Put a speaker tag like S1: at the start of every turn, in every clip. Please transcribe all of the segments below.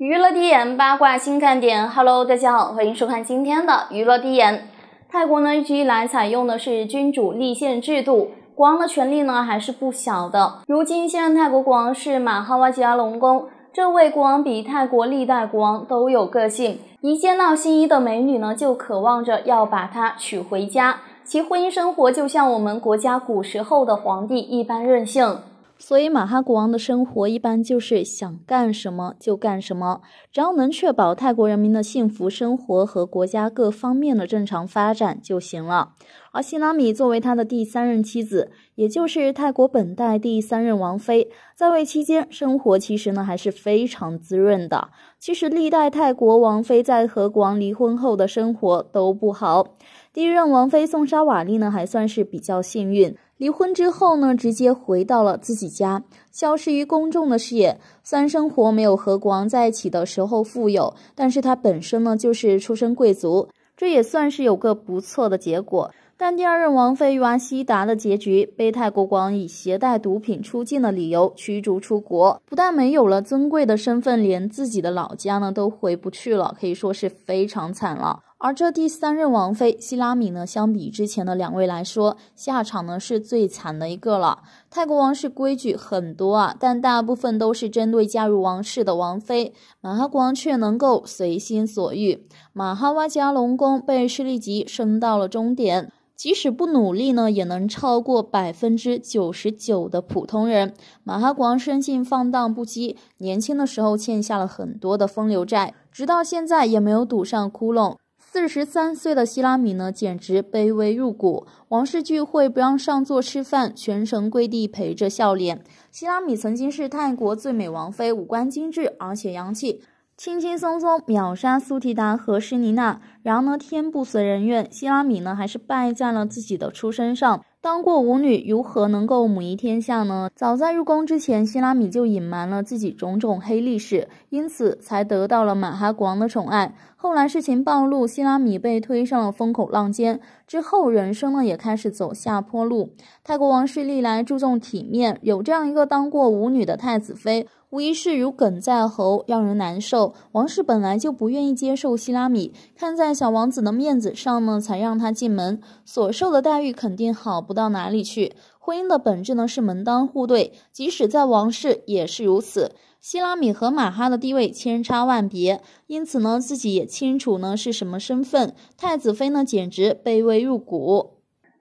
S1: 娱乐第一眼八卦新看点，Hello，大家好，欢迎收看今天的娱乐第一眼。泰国呢一直以来采用的是君主立宪制度，国王的权力呢还是不小的。如今现任泰国国王是马哈哇吉拉隆功，这位国王比泰国历代国王都有个性，一见到心仪的美女呢就渴望着要把她娶回家，其婚姻生活就像我们国家古时候的皇帝一般任性。所以，马哈国王的生活一般就是想干什么就干什么，只要能确保泰国人民的幸福生活和国家各方面的正常发展就行了。而希拉米作为他的第三任妻子，也就是泰国本代第三任王妃，在位期间生活其实呢还是非常滋润的。其实历代泰国王妃在和国王离婚后的生活都不好，第一任王妃宋莎瓦丽呢还算是比较幸运。离婚之后呢，直接回到了自己家，消失于公众的视野。虽然生活没有和国王在一起的时候富有，但是他本身呢就是出身贵族，这也算是有个不错的结果。但第二任王妃玉娃西达的结局，被泰国国王以携带毒品出境的理由驱逐出国，不但没有了尊贵的身份，连自己的老家呢都回不去了，可以说是非常惨了。而这第三任王妃希拉米呢，相比之前的两位来说，下场呢是最惨的一个了。泰国王室规矩很多啊，但大部分都是针对嫁入王室的王妃。马哈国王却能够随心所欲。马哈瓦加龙宫被势力级升到了终点，即使不努力呢，也能超过百分之九十九的普通人。马哈国王生性放荡不羁，年轻的时候欠下了很多的风流债，直到现在也没有堵上窟窿。四十三岁的希拉米呢，简直卑微入骨。王室聚会不让上座吃饭，全程跪地陪着笑脸。希拉米曾经是泰国最美王妃，五官精致而且洋气，轻轻松松秒杀苏提达和诗妮娜。然而呢，天不遂人愿，希拉米呢还是败在了自己的出身上。当过舞女，如何能够母仪天下呢？早在入宫之前，希拉米就隐瞒了自己种种黑历史，因此才得到了马哈国王的宠爱。后来事情暴露，希拉米被推上了风口浪尖，之后人生呢也开始走下坡路。泰国王室历来注重体面，有这样一个当过舞女的太子妃。无疑是如鲠在喉，让人难受。王室本来就不愿意接受希拉米，看在小王子的面子上呢，才让他进门，所受的待遇肯定好不到哪里去。婚姻的本质呢是门当户对，即使在王室也是如此。希拉米和马哈的地位千差万别，因此呢，自己也清楚呢是什么身份。太子妃呢，简直卑微入骨。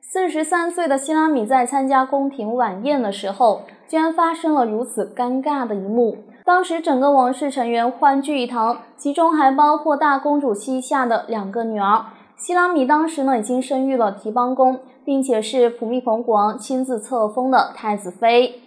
S1: 四十三岁的希拉米在参加宫廷晚宴的时候。居然发生了如此尴尬的一幕。当时整个王室成员欢聚一堂，其中还包括大公主膝下的两个女儿。希拉米当时呢已经生育了提邦公，并且是普密蓬国王亲自册封的太子妃。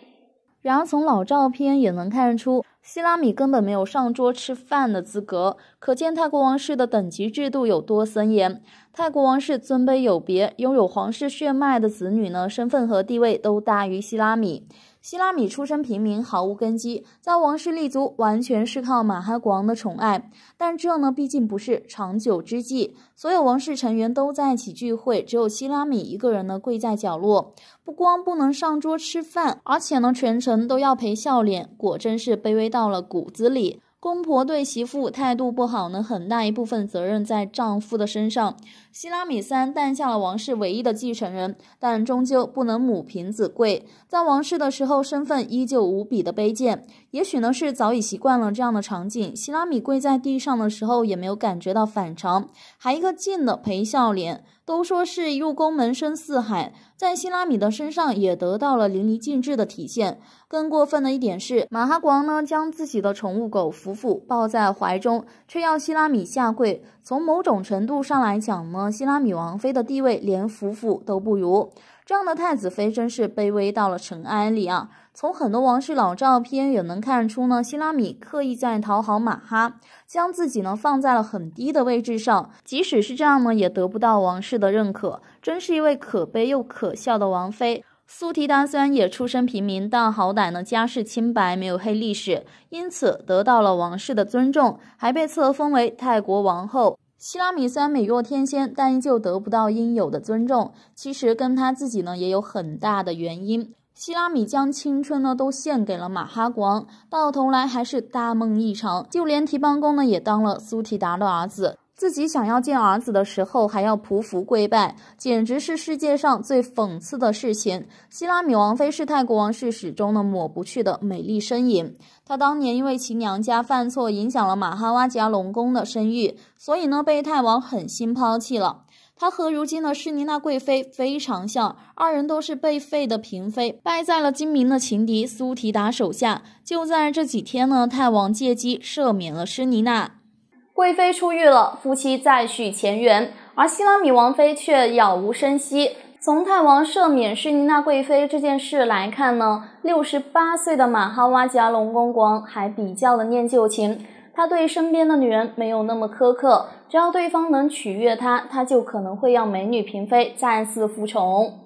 S1: 然而，从老照片也能看出，希拉米根本没有上桌吃饭的资格，可见泰国王室的等级制度有多森严。泰国王室尊卑有别，拥有皇室血脉的子女呢，身份和地位都大于希拉米。希拉米出身平民，毫无根基，在王室立足完全是靠马哈国王的宠爱。但这呢，毕竟不是长久之计。所有王室成员都在一起聚会，只有希拉米一个人呢，跪在角落，不光不能上桌吃饭，而且呢，全程都要陪笑脸，果真是卑微到了骨子里。公婆对媳妇态度不好呢，很大一部分责任在丈夫的身上。希拉米三诞下了王室唯一的继承人，但终究不能母凭子贵，在王室的时候身份依旧无比的卑贱。也许呢是早已习惯了这样的场景，希拉米跪在地上的时候也没有感觉到反常，还一个劲的赔笑脸。都说是入宫门深似海，在希拉米的身上也得到了淋漓尽致的体现。更过分的一点是，马哈国王呢将自己的宠物狗夫妇抱在怀中，却要希拉米下跪。从某种程度上来讲呢，希拉米王妃的地位连夫妇都不如。这样的太子妃真是卑微到了尘埃里啊！从很多王室老照片也能看出呢，希拉米刻意在讨好马哈，将自己呢放在了很低的位置上。即使是这样呢，也得不到王室的认可，真是一位可悲又可笑的王妃。苏提达虽然也出身平民，但好歹呢家世清白，没有黑历史，因此得到了王室的尊重，还被册封为泰国王后。希拉米虽然美若天仙，但依旧得不到应有的尊重。其实跟她自己呢也有很大的原因。希拉米将青春呢都献给了马哈国王，到头来还是大梦一场。就连提帮工呢也当了苏提达的儿子。自己想要见儿子的时候还要匍匐跪拜，简直是世界上最讽刺的事情。希拉米王妃是泰国王室史中的抹不去的美丽身影。她当年因为其娘家犯错，影响了马哈哇加龙宫的声誉，所以呢被泰王狠心抛弃了。她和如今的施尼娜贵妃非常像，二人都是被废的嫔妃，败在了精明的情敌苏提达手下。就在这几天呢，泰王借机赦免了施尼娜。贵妃出狱了，夫妻再续前缘，而希拉米王妃却杳无声息。从泰王赦免施尼娜贵妃这件事来看呢，六十八岁的马哈瓦贾隆国王还比较的念旧情，他对身边的女人没有那么苛刻，只要对方能取悦他，他就可能会让美女嫔妃再次复宠。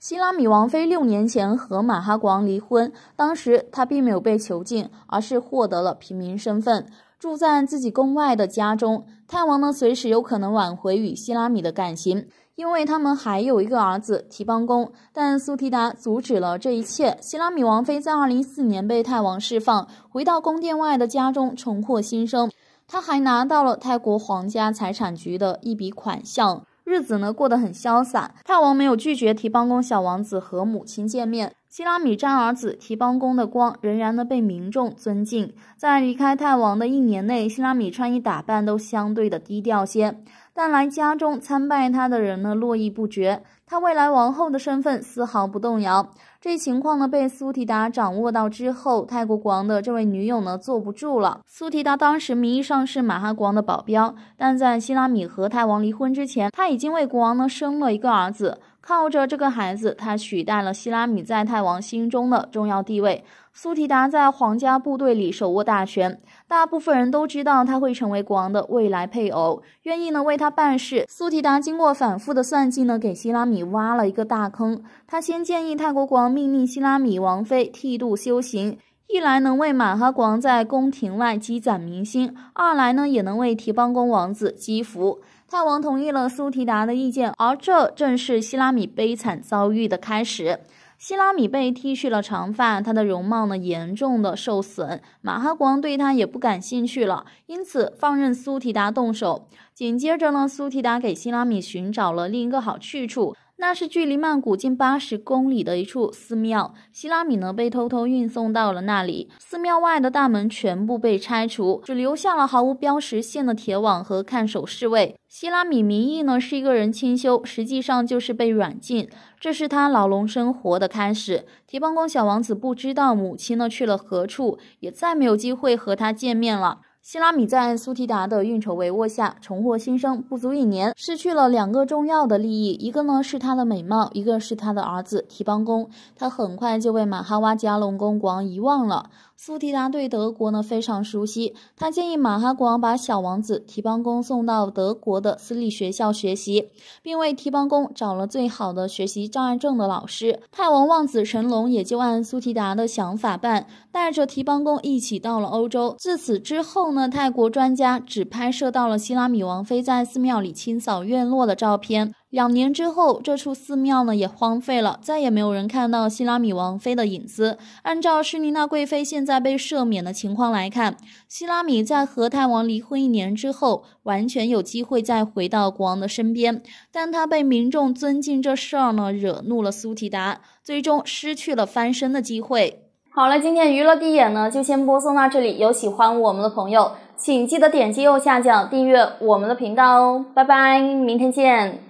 S1: 希拉米王妃六年前和马哈国王离婚，当时她并没有被囚禁，而是获得了平民身份。住在自己宫外的家中，泰王呢随时有可能挽回与希拉米的感情，因为他们还有一个儿子提邦公。但苏提达阻止了这一切。希拉米王妃在2 0一4年被泰王释放，回到宫殿外的家中重获新生。他还拿到了泰国皇家财产局的一笔款项，日子呢过得很潇洒。泰王没有拒绝提邦公小王子和母亲见面。希拉米沾儿子提邦公的光，仍然呢被民众尊敬。在离开泰王的一年内，希拉米穿衣打扮都相对的低调些，但来家中参拜他的人呢络绎不绝。他未来王后的身份丝毫不动摇。这情况呢被苏提达掌握到之后，泰国国王的这位女友呢坐不住了。苏提达当时名义上是马哈国王的保镖，但在希拉米和泰王离婚之前，他已经为国王呢生了一个儿子。靠着这个孩子，他取代了希拉米在泰王心中的重要地位。苏提达在皇家部队里手握大权，大部分人都知道他会成为国王的未来配偶，愿意呢为他办事。苏提达经过反复的算计呢，给希拉米挖了一个大坑。他先建议泰国国王命令希拉米王妃剃度修行，一来能为马哈国王在宫廷外积攒民心，二来呢也能为提邦公王子积福。泰王同意了苏提达的意见，而这正是希拉米悲惨遭遇的开始。希拉米被剃去了长发，他的容貌呢严重的受损，马哈国王对他也不感兴趣了，因此放任苏提达动手。紧接着呢，苏提达给希拉米寻找了另一个好去处。那是距离曼谷近八十公里的一处寺庙，希拉米呢被偷偷运送到了那里。寺庙外的大门全部被拆除，只留下了毫无标识线的铁网和看守侍卫。希拉米名义呢是一个人清修，实际上就是被软禁，这是他牢笼生活的开始。铁邦工小王子不知道母亲呢去了何处，也再没有机会和他见面了。希拉米在苏提达的运筹帷幄下重获新生，不足一年，失去了两个重要的利益，一个呢是他的美貌，一个是他的儿子提邦公。他很快就被马哈瓦加隆公国王遗忘了。苏提达对德国呢非常熟悉，他建议马哈国王把小王子提帮工送到德国的私立学校学习，并为提帮工找了最好的学习障碍症的老师。泰王望子成龙，也就按苏提达的想法办，带着提帮工一起到了欧洲。自此之后呢，泰国专家只拍摄到了希拉米王妃在寺庙里清扫院落的照片。两年之后，这处寺庙呢也荒废了，再也没有人看到希拉米王妃的影子。按照施妮娜贵妃现在被赦免的情况来看，希拉米在和泰王离婚一年之后，完全有机会再回到国王的身边。但他被民众尊敬这事儿呢，惹怒了苏提达，最终失去了翻身的机会。好了，今天娱乐第一眼呢就先播送到这里。有喜欢我们的朋友，请记得点击右下角订阅我们的频道哦。拜拜，明天见。